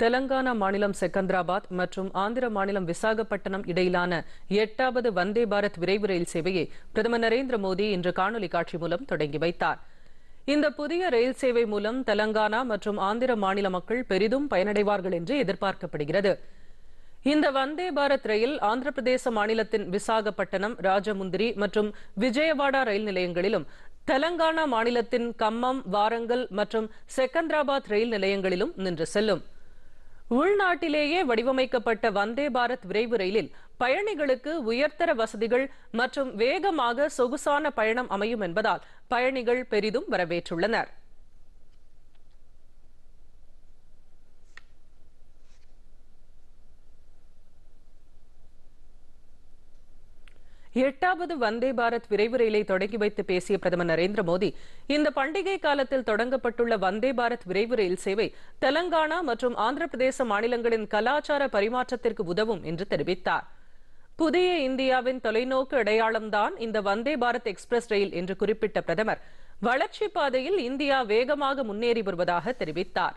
தெலங்கானா மாநிலம் செகந்திராபாத் மற்றும் ஆந்திர மாநிலம் விசாகப்பட்டினம் இடையிலான எட்டாவது வந்தே பாரத் விரைவு ரயில் சேவையை பிரதமர் நரேந்திர மோடி இன்று காணொலி காட்சி மூலம் தொடங்கி வைத்தார் இந்த புதிய ரயில் சேவை மூலம் தெலங்கானா மற்றும் ஆந்திர மாநில மக்கள் பெரிதும் பயனடைவார்கள் என்று எதிர்பார்க்கப்படுகிறது இந்த வந்தே பாரத் ரயில் ஆந்திர மாநிலத்தின் விசாகப்பட்டினம் ராஜமுந்திரி மற்றும் விஜயவாடா ரயில் நிலையங்களிலும் தெலங்கானா மாநிலத்தின் கம்மம் வாரங்கல் மற்றும் செகந்திராபாத் ரயில் நிலையங்களிலும் நின்று செல்லும் உள்நாட்டிலேயே வடிவமைக்கப்பட்ட வந்தே பாரத் விரைவு ரயிலில் பயணிகளுக்கு உயர்தர வசதிகள் மற்றும் வேகமாக சொகுசான பயணம் அமையும் என்பதால் பயணிகள் பெரிதும் வரவேற்றுள்ளனர் எட்டாவது வந்தே பாரத் விரைவு ரயிலை தொடங்கி வைத்து பேசிய பிரதமர் நரேந்திர மோடி இந்த பண்டிகை காலத்தில் தொடங்கப்பட்டுள்ள வந்தே பாரத் விரைவு ரயில் சேவை தெலங்கானா மற்றும் ஆந்திர பிரதேச மாநிலங்களின் கலாச்சார பரிமாற்றத்திற்கு உதவும் என்று தெரிவித்தார் புதிய இந்தியாவின் தொலைநோக்கு அடையாளம்தான் இந்த வந்தே பாரத் எக்ஸ்பிரஸ் ரயில் என்று குறிப்பிட்ட பிரதமர் வளர்ச்சிப் பாதையில் இந்தியா வேகமாக முன்னேறி வருவதாக தெரிவித்தார்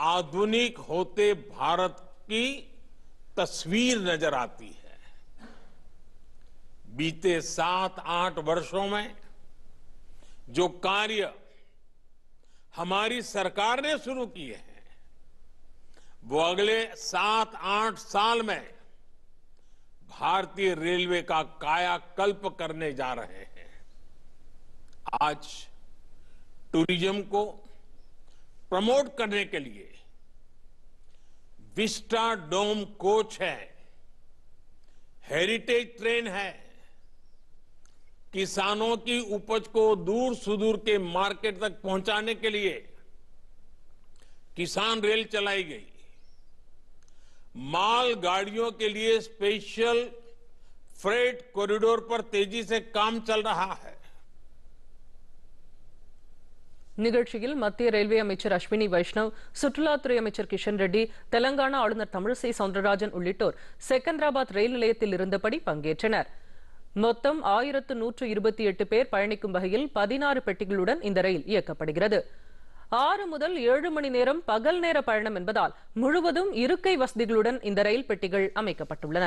आधुनिक होते भारत की तस्वीर नजर आती है बीते सात आठ वर्षों में जो कार्य हमारी सरकार ने शुरू किए हैं वो अगले सात आठ साल में भारतीय रेलवे का कायाकल्प करने जा रहे हैं आज टूरिज्म को प्रमोट करने के लिए विस्टा डोम कोच है हेरिटेज ट्रेन है किसानों की उपज को दूर सुदूर के मार्केट तक पहुंचाने के लिए किसान रेल चलाई गई माल गाड़ियों के लिए स्पेशल फ्रेट कॉरिडोर पर तेजी से काम चल रहा है நிகழ்ச்சியில் மத்திய ரயில்வே அமைச்சர் அஸ்வினி வைஷ்ணவ் சுற்றுலாத்துறை அமைச்சர் கிஷன் ரெட்டி தெலங்கானா ஆளுநர் தமிழிசை சவுந்தரராஜன் உள்ளிட்டோர் செகந்திராபாத் ரயில் நிலையத்தில் இருந்தபடி பங்கேற்றனர் மொத்தம் ஆயிரத்து நூற்று இருபத்தி எட்டு பேர் பயணிக்கும் வகையில் பதினாறு பெட்டிகளுடன் இந்த ரயில் இயக்கப்படுகிறது ஆறு முதல் ஏழு மணி நேரம் பகல் நேர பயணம் என்பதால் முழுவதும் இருக்கை வசதிகளுடன் இந்த ரயில் பெட்டிகள் அமைக்கப்பட்டுள்ளன